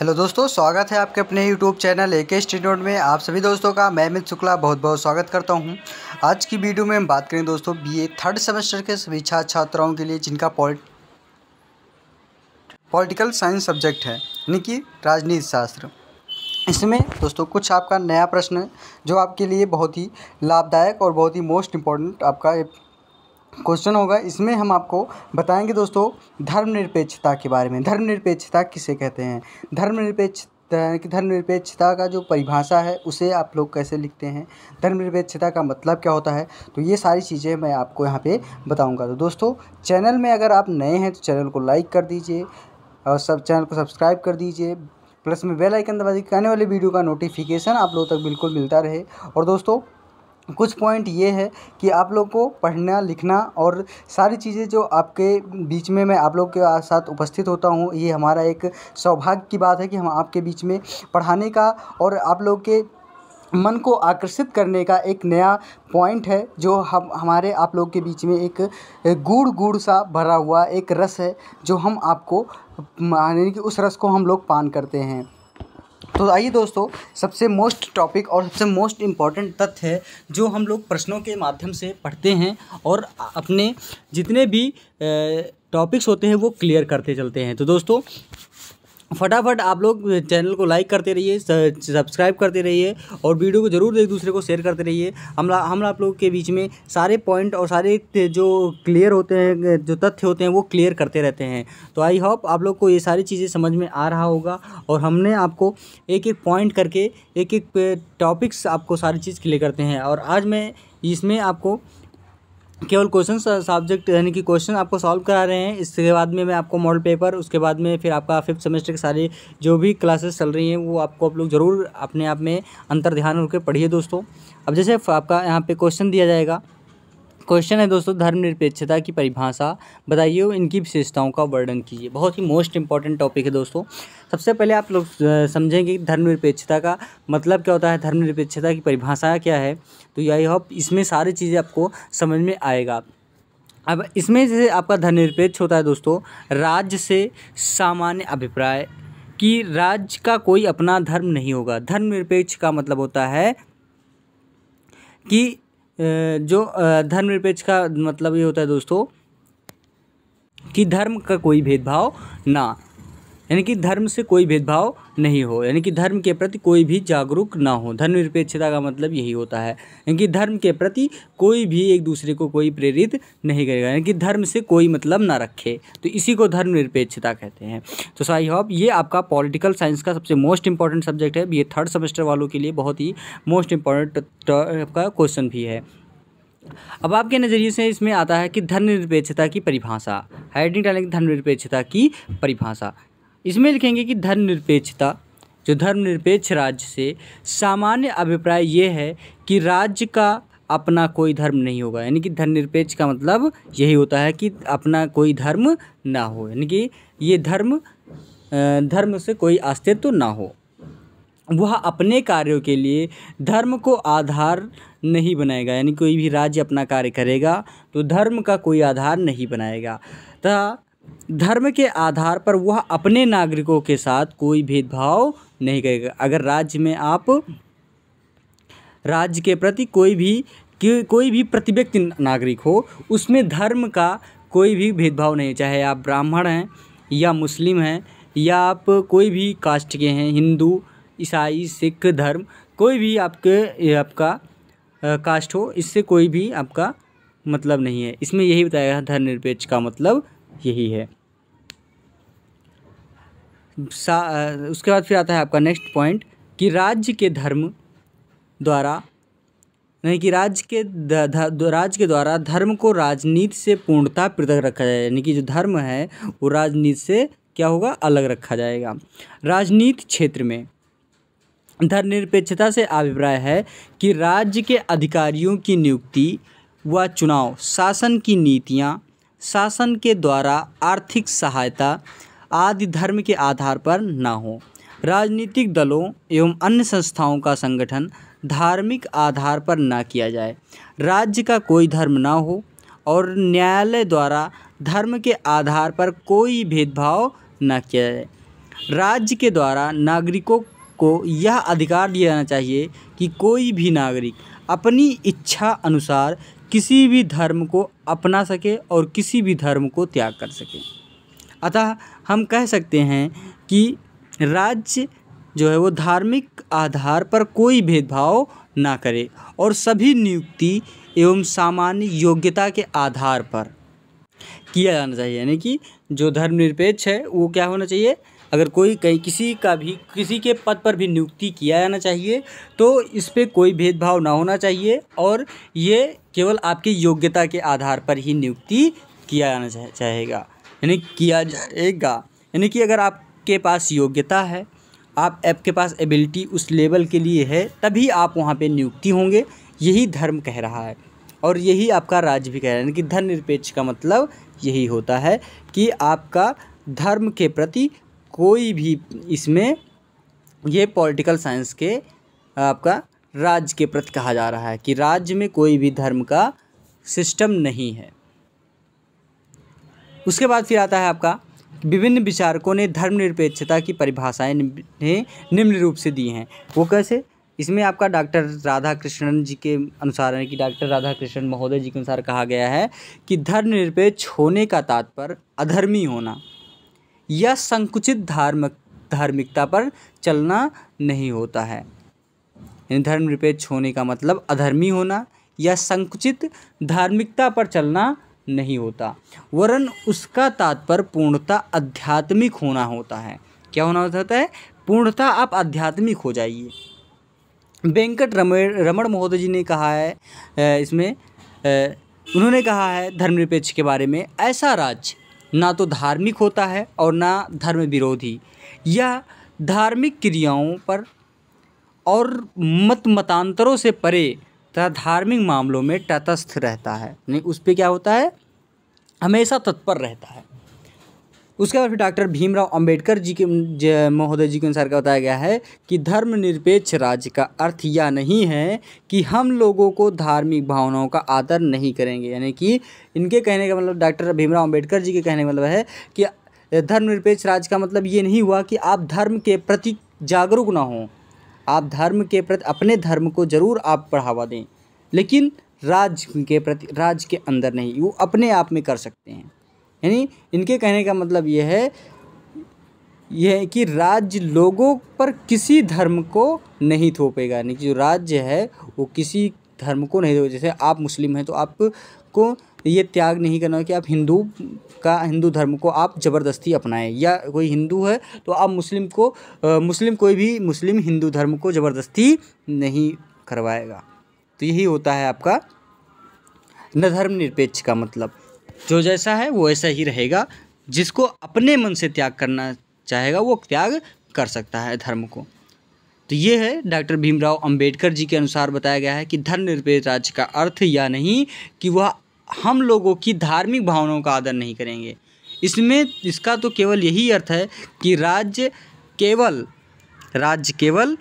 hello दोस्तों स्वागत है आपके अपने यूट्यूब चैनल ए के स्टूडेंट में आप सभी दोस्तों का मैं अमित शुक्ला बहुत बहुत स्वागत करता हूं आज की वीडियो में हम बात करें दोस्तों बीए थर्ड सेमेस्टर के सभी छात्र छात्राओं के लिए जिनका पॉलिट पॉलिटिकल साइंस सब्जेक्ट है यानी कि राजनीति शास्त्र इसमें दोस्तों कुछ आपका नया प्रश्न है जो आपके लिए बहुत ही लाभदायक और बहुत ही मोस्ट इम्पॉर्टेंट आपका क्वेश्चन होगा इसमें हम आपको बताएंगे दोस्तों धर्मनिरपेक्षता के बारे में धर्मनिरपेक्षता किसे कहते हैं धर्मनिरपेक्ष धर्मनिरपेक्षता का जो परिभाषा है उसे आप लोग कैसे लिखते हैं धर्मनिरपेक्षता का मतलब क्या होता है तो ये सारी चीज़ें मैं आपको यहाँ पे बताऊंगा तो दोस्तों चैनल में अगर आप नए हैं तो चैनल को लाइक कर दीजिए और सब चैनल को सब्सक्राइब कर दीजिए प्लस में बेल आइकन दबा दीजिए आने वाले वीडियो का नोटिफिकेशन आप लोगों तक बिल्कुल मिलता रहे और दोस्तों कुछ पॉइंट ये है कि आप लोग को पढ़ना लिखना और सारी चीज़ें जो आपके बीच में मैं आप लोग के साथ उपस्थित होता हूँ ये हमारा एक सौभाग्य की बात है कि हम आपके बीच में पढ़ाने का और आप लोग के मन को आकर्षित करने का एक नया पॉइंट है जो हम हमारे आप लोग के बीच में एक गुड़ गुड़ सा भरा हुआ एक रस है जो हम आपको यानी कि उस रस को हम लोग पान करते हैं तो आइए दोस्तों सबसे मोस्ट टॉपिक और सबसे मोस्ट इम्पॉर्टेंट तथ्य है जो हम लोग प्रश्नों के माध्यम से पढ़ते हैं और अपने जितने भी टॉपिक्स होते हैं वो क्लियर करते चलते हैं तो दोस्तों फटाफट आप लोग चैनल को लाइक करते रहिए सब्सक्राइब करते रहिए और वीडियो को ज़रूर एक दूसरे को शेयर करते रहिए हम हम आप लोग के बीच में सारे पॉइंट और सारे जो क्लियर होते हैं जो तथ्य होते हैं वो क्लियर करते रहते हैं तो आई होप आप लोग को ये सारी चीज़ें समझ में आ रहा होगा और हमने आपको एक एक पॉइंट करके एक एक टॉपिक्स आपको सारी चीज़ क्लियर करते हैं और आज मैं इसमें आपको केवल क्वेश्चन सब्जेक्ट यानी कि क्वेश्चन आपको सॉल्व करा रहे हैं इसके बाद में मैं आपको मॉडल पेपर उसके बाद में फिर आपका फिफ्थ सेमेस्टर के सारी जो भी क्लासेस चल रही हैं वो आपको आप लोग ज़रूर अपने आप में अंतर ध्यान रखकर पढ़िए दोस्तों अब जैसे आपका यहाँ पे क्वेश्चन दिया जाएगा क्वेश्चन है दोस्तों धर्मनिरपेक्षता की परिभाषा बताइए इनकी विशेषताओं का वर्णन कीजिए बहुत ही मोस्ट इंपॉर्टेंट टॉपिक है दोस्तों सबसे पहले आप लोग समझेंगे कि धर्मनिरपेक्षता का मतलब क्या होता है धर्मनिरपेक्षता की परिभाषा क्या है तो यही होप इसमें सारी चीज़ें आपको समझ में आएगा अब इसमें जैसे आपका धर्मनिरपेक्ष होता है दोस्तों राज्य से सामान्य अभिप्राय कि राज्य का कोई अपना धर्म नहीं होगा धर्मनिरपेक्ष का मतलब होता है कि जो धर्मनिरपेक्ष का मतलब ये होता है दोस्तों कि धर्म का कोई भेदभाव ना यानी कि धर्म से कोई भेदभाव नहीं हो यानी कि धर्म के प्रति कोई भी जागरूक ना हो धर्मनिरपेक्षता का मतलब यही होता है यानी कि धर्म के प्रति कोई भी एक दूसरे को कोई प्रेरित नहीं करेगा यानी कि धर्म से कोई मतलब ना रखे तो इसी को धर्मनिरपेक्षता कहते हैं तो आई होप ये आपका पॉलिटिकल साइंस का सबसे मोस्ट इंपॉर्टेंट सब्जेक्ट है ये थर्ड सेमेस्टर वालों के लिए बहुत ही मोस्ट इंपॉर्टेंट का क्वेश्चन भी है अब आपके नज़रिए से इसमें आता है कि धर्मनिरपेक्षता की परिभाषा हेडिंग डालेंगे धर्मनिरपेक्षता की परिभाषा इसमें लिखेंगे कि धर्मनिरपेक्षता जो धर्मनिरपेक्ष राज्य से सामान्य अभिप्राय ये है कि राज्य का अपना कोई धर्म नहीं होगा यानी कि धर्मनिरपेक्ष का मतलब यही होता है कि अपना कोई धर्म ना हो यानी कि ये धर्म धर्म से कोई अस्तित्व तो ना हो वह अपने कार्यों के लिए धर्म को आधार नहीं बनाएगा यानी कोई भी राज्य अपना कार्य करेगा तो धर्म का कोई आधार नहीं बनाएगा तथा धर्म के आधार पर वह अपने नागरिकों के साथ कोई भेदभाव नहीं करेगा अगर राज्य में आप राज्य के प्रति कोई भी कोई भी प्रति व्यक्ति नागरिक हो उसमें धर्म का कोई भी भेदभाव नहीं चाहे आप ब्राह्मण हैं या मुस्लिम हैं या आप कोई भी कास्ट के हैं हिंदू ईसाई सिख धर्म कोई भी आपके आपका कास्ट हो इससे कोई भी आपका मतलब नहीं है इसमें यही बताया धर्मनिरपेक्ष का मतलब यही है सा उसके बाद फिर आता है आपका नेक्स्ट पॉइंट कि राज्य के धर्म द्वारा यानी कि राज्य के राज्य के द्वारा धर्म को राजनीति से पूर्णता पृथक रखा जाए यानी कि जो धर्म है वो राजनीति से क्या होगा अलग रखा जाएगा राजनीति क्षेत्र में धर्मनिरपेक्षता से अभिप्राय है कि राज्य के अधिकारियों की नियुक्ति व चुनाव शासन की नीतियाँ शासन के द्वारा आर्थिक सहायता आदि धर्म के आधार पर न हो राजनीतिक दलों एवं अन्य संस्थाओं का संगठन धार्मिक आधार पर ना किया जाए राज्य का कोई धर्म ना हो और न्यायालय द्वारा धर्म के आधार पर कोई भेदभाव ना किया जाए राज्य के द्वारा नागरिकों को यह अधिकार दिया जाना चाहिए कि कोई भी नागरिक अपनी इच्छा अनुसार किसी भी धर्म को अपना सके और किसी भी धर्म को त्याग कर सके अतः हम कह सकते हैं कि राज्य जो है वो धार्मिक आधार पर कोई भेदभाव ना करे और सभी नियुक्ति एवं सामान्य योग्यता के आधार पर किया जाना चाहिए यानी कि जो धर्मनिरपेक्ष है वो क्या होना चाहिए अगर कोई कहीं किसी का भी किसी के पद पर भी नियुक्ति किया जाना चाहिए तो इस पर कोई भेदभाव ना होना चाहिए और ये केवल आपकी योग्यता के आधार पर ही नियुक्ति किया जाना चाहेगा यानी किया जाएगा यानी कि अगर आपके पास योग्यता है आप ऐप के पास एबिलिटी उस लेवल के लिए है तभी आप वहाँ पे नियुक्ति होंगे यही धर्म कह रहा है और यही आपका राज्य भी कह रहा है यानी कि धर्मनिरपेक्ष निरपेक्ष का मतलब यही होता है कि आपका धर्म के प्रति कोई भी इसमें ये पॉलिटिकल साइंस के आपका राज्य के प्रति कहा जा रहा है कि राज्य में कोई भी धर्म का सिस्टम नहीं है उसके बाद फिर आता है आपका विभिन्न विचारकों ने धर्मनिरपेक्षता की परिभाषाएं ने निम्न रूप से दी हैं वो कैसे इसमें आपका डॉक्टर राधा कृष्णन जी के अनुसार यानी कि डॉक्टर राधा कृष्णन महोदय जी के अनुसार कहा गया है कि धर्मनिरपेक्ष होने का तात्पर्य अधर्मी होना या संकुचित धार्मिक धार्मिकता पर चलना नहीं होता है यानी धर्मनिरपेक्ष होने का मतलब अधर्मी होना या संकुचित धार्मिकता पर चलना नहीं होता वरन उसका तात्पर्य पूर्णता आध्यात्मिक होना होता है क्या होना होता है पूर्णता आप आध्यात्मिक हो जाइए वेंकट रमण महोदय जी ने कहा है इसमें उन्होंने कहा है धर्मनिरपेक्ष के बारे में ऐसा राज्य ना तो धार्मिक होता है और ना धर्म विरोधी यह धार्मिक क्रियाओं पर और मत मतांतरों से परे तथा धार्मिक मामलों में तटस्थ रहता है नहीं उस पर क्या होता है हमेशा तत्पर रहता है उसके बाद फिर डॉक्टर भीमराव अंबेडकर जी के महोदय जी के अनुसार क्या बताया गया है कि धर्मनिरपेक्ष राज्य का अर्थ यह नहीं है कि हम लोगों को धार्मिक भावनाओं का आदर नहीं करेंगे यानी कि इनके कहने का मतलब डॉक्टर भीमराव अंबेडकर जी के कहने का मतलब है कि धर्मनिरपेक्ष राज्य का मतलब ये नहीं हुआ कि आप धर्म के प्रति जागरूक ना हों आप धर्म के प्रति अपने धर्म को ज़रूर आप बढ़ावा दें लेकिन राज्य के प्रति राज्य के अंदर नहीं वो अपने आप में कर सकते हैं यानी इनके कहने का मतलब यह है यह है कि राज्य लोगों पर किसी धर्म को नहीं थोपेगा यानी कि जो राज्य है वो किसी धर्म को नहीं थोपेगा जैसे आप मुस्लिम हैं तो आपको ये त्याग नहीं करना कि आप हिंदू का हिंदू धर्म को आप ज़बरदस्ती अपनाएं या कोई हिंदू है तो आप मुस्लिम को आ, मुस्लिम कोई भी मुस्लिम हिंदू धर्म को ज़बरदस्ती नहीं करवाएगा तो यही होता है आपका न धर्म निरपेक्ष का मतलब जो जैसा है वो ऐसा ही रहेगा जिसको अपने मन से त्याग करना चाहेगा वो त्याग कर सकता है धर्म को तो ये है डॉक्टर भीमराव अंबेडकर जी के अनुसार बताया गया है कि धर्मनिरपेक्ष राज्य का अर्थ या नहीं कि वह हम लोगों की धार्मिक भावनाओं का आदर नहीं करेंगे इसमें इसका तो केवल यही अर्थ है कि राज्य केवल राज्य केवल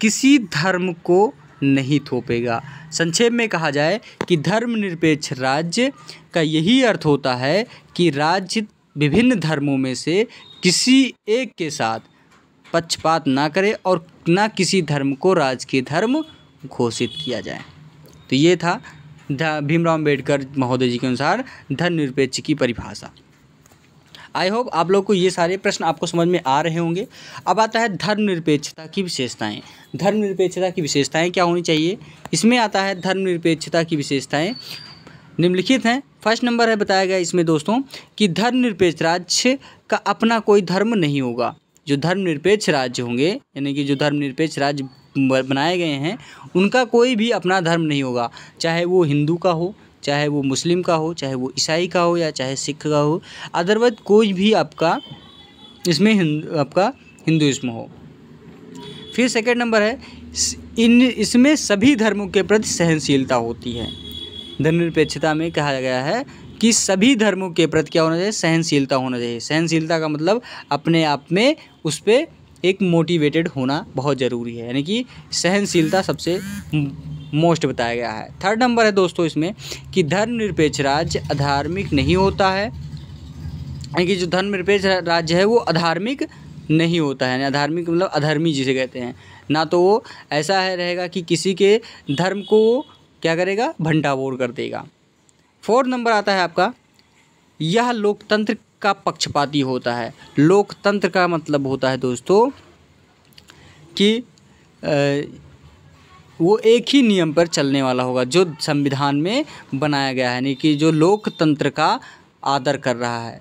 किसी धर्म को नहीं थोपेगा संक्षेप में कहा जाए कि धर्मनिरपेक्ष राज्य का यही अर्थ होता है कि राज्य विभिन्न धर्मों में से किसी एक के साथ पक्षपात ना करे और ना किसी धर्म को राजकीय धर्म घोषित किया जाए तो ये था भीमराव अम्बेडकर महोदय जी के अनुसार धर्म निरपेक्ष की परिभाषा आई होप आप लोग को ये सारे प्रश्न आपको समझ में आ रहे होंगे अब आता है धर्मनिरपेक्षता की विशेषताएं धर्मनिरपेक्षता की विशेषताएं क्या होनी चाहिए इसमें आता है धर्मनिरपेक्षता की विशेषताएं निम्नलिखित हैं फर्स्ट नंबर है बताया गया इसमें दोस्तों कि धर्मनिरपेक्ष राज्य का अपना कोई धर्म नहीं होगा जो धर्मनिरपेक्ष राज्य होंगे यानी कि जो धर्मनिरपेक्ष राज्य बनाए गए हैं उनका कोई भी अपना धर्म नहीं होगा चाहे वो हिंदू का हो चाहे वो मुस्लिम का हो चाहे वो ईसाई का हो या चाहे सिख का हो अदरवाइज कोई भी आपका इसमें हिंदू आपका हिंदुज़्म हो फिर सेकेंड नंबर है इन इसमें सभी धर्मों के प्रति सहनशीलता होती है धर्मनिरपेक्षता में कहा गया है कि सभी धर्मों के प्रति क्या होना चाहिए सहनशीलता होना चाहिए सहनशीलता का मतलब अपने आप में उस पर एक मोटिवेटेड होना बहुत ज़रूरी है यानी कि सहनशीलता सबसे मोस्ट बताया गया है थर्ड नंबर है दोस्तों इसमें कि धर्मनिरपेक्ष राज्य अधार्मिक नहीं होता है यानी कि जो धर्मनिरपेक्ष राज्य है वो अधार्मिक नहीं होता है अधार्मिक मतलब अधर्मी जिसे कहते हैं ना तो वो ऐसा है रहेगा कि किसी के धर्म को क्या करेगा भंडावोर कर देगा फोर्थ नंबर आता है आपका यह लोकतंत्र का पक्षपाती होता है लोकतंत्र का मतलब होता है दोस्तों कि वो एक ही नियम पर चलने वाला होगा जो संविधान में बनाया गया है यानी कि जो लोकतंत्र का आदर कर रहा है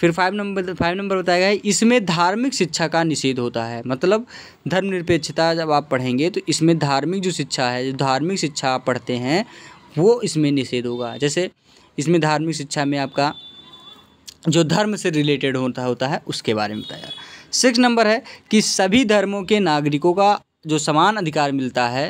फिर फाइव नंबर फाइव नंबर बताया गया है इसमें धार्मिक शिक्षा का निषेध होता है मतलब धर्मनिरपेक्षता जब आप पढ़ेंगे तो इसमें धार्मिक जो शिक्षा है जो धार्मिक शिक्षा आप पढ़ते हैं वो इसमें निषेध होगा जैसे इसमें धार्मिक शिक्षा में आपका जो धर्म से रिलेटेड होता होता है उसके बारे में बताया सिक्स नंबर है कि सभी धर्मों के नागरिकों का जो समान अधिकार मिलता है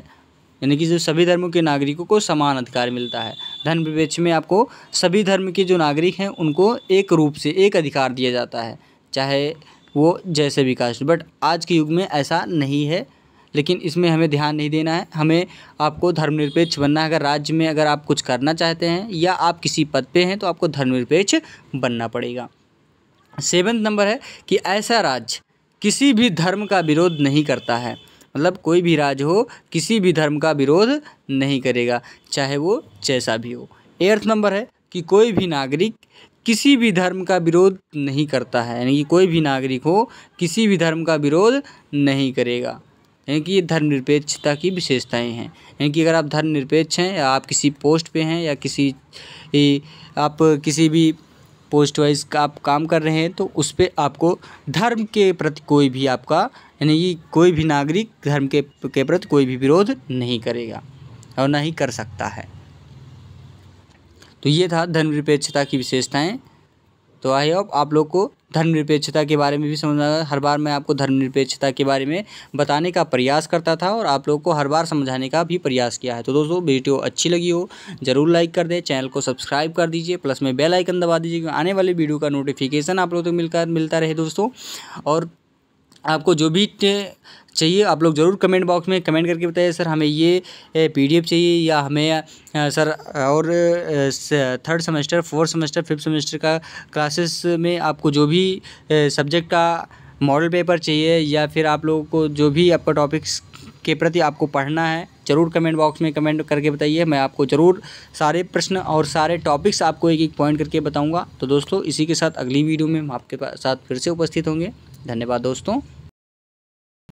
यानी कि जो सभी धर्मों के नागरिकों को समान अधिकार मिलता है धर्म निरपेक्ष में आपको सभी धर्म के जो नागरिक हैं उनको एक रूप से एक अधिकार दिया जाता है चाहे वो जैसे भी कास्ट बट आज के युग में ऐसा नहीं है लेकिन इसमें हमें ध्यान नहीं देना है हमें आपको धर्मनिरपेक्ष बनना है अगर राज्य में अगर आप कुछ करना चाहते हैं या आप किसी पद पे हैं तो आपको धर्मनिरपेक्ष बनना पड़ेगा सेवन्थ नंबर है कि ऐसा राज्य किसी भी धर्म का विरोध नहीं करता है मतलब कोई भी राज हो किसी भी धर्म का विरोध नहीं करेगा चाहे वो जैसा भी हो एर्थ नंबर है कि कोई भी नागरिक किसी भी धर्म का विरोध नहीं करता है यानी कि कोई भी नागरिक हो किसी भी धर्म का विरोध नहीं करेगा यानी कि ये धर्मनिरपेक्षता की विशेषताएं हैं यानी कि अगर आप धर्मनिरपेक्ष हैं या आप किसी पोस्ट पे हैं या किसी आप किसी भी पोस्ट वाइज का आप काम कर रहे हैं तो उस पर आपको धर्म के प्रति कोई भी आपका यानी कि कोई भी नागरिक धर्म के के प्रति कोई भी विरोध नहीं करेगा और ना ही कर सकता है तो ये था धर्मनिरपेक्षता की विशेषताएँ तो आई होप आप लोग को धर्मनिरपेक्षता के बारे में भी समझ आ हर बार मैं आपको धर्मनिरपेक्षता के बारे में बताने का प्रयास करता था और आप लोग को हर बार समझाने का भी प्रयास किया है तो दोस्तों वीडियो अच्छी लगी हो जरूर लाइक कर दें चैनल को सब्सक्राइब कर दीजिए प्लस में बेल आइकन दबा दीजिए आने वाले वीडियो का नोटिफिकेशन आप लोग तक तो मिलकर मिलता रहे दोस्तों और आपको जो भी चाहिए आप लोग ज़रूर कमेंट बॉक्स में कमेंट करके बताइए सर हमें ये पीडीएफ चाहिए या हमें सर और third semester fourth semester fifth semester का क्लासेस में आपको जो भी सब्जेक्ट का मॉडल पेपर चाहिए या फिर आप लोगों को जो भी आपका टॉपिक्स के प्रति आपको पढ़ना है ज़रूर कमेंट बॉक्स में कमेंट करके बताइए मैं आपको ज़रूर सारे प्रश्न और सारे टॉपिक्स आपको एक एक पॉइंट करके बताऊंगा तो दोस्तों इसी के साथ अगली वीडियो में हम आपके साथ फिर से उपस्थित होंगे धन्यवाद दोस्तों